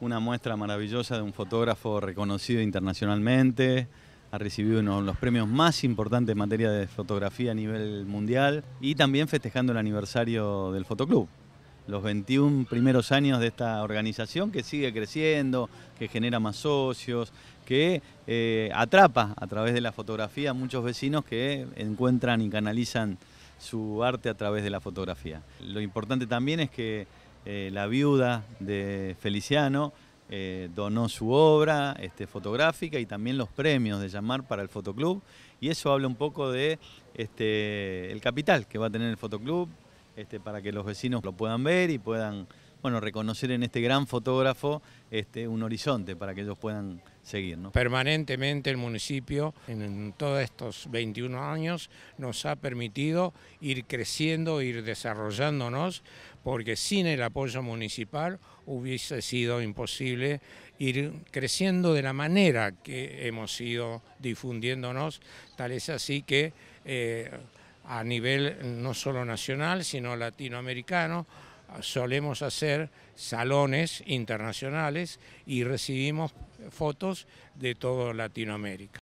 una muestra maravillosa de un fotógrafo reconocido internacionalmente, ha recibido uno de los premios más importantes en materia de fotografía a nivel mundial y también festejando el aniversario del Fotoclub. Los 21 primeros años de esta organización que sigue creciendo, que genera más socios, que eh, atrapa a través de la fotografía a muchos vecinos que encuentran y canalizan su arte a través de la fotografía. Lo importante también es que eh, la viuda de Feliciano, eh, donó su obra este, fotográfica y también los premios de llamar para el fotoclub. Y eso habla un poco de este, el capital que va a tener el fotoclub este, para que los vecinos lo puedan ver y puedan bueno, reconocer en este gran fotógrafo este, un horizonte para que ellos puedan Permanentemente el municipio en todos estos 21 años nos ha permitido ir creciendo, ir desarrollándonos, porque sin el apoyo municipal hubiese sido imposible ir creciendo de la manera que hemos ido difundiéndonos, tal es así que eh, a nivel no solo nacional, sino latinoamericano, solemos hacer salones internacionales y recibimos fotos de toda Latinoamérica.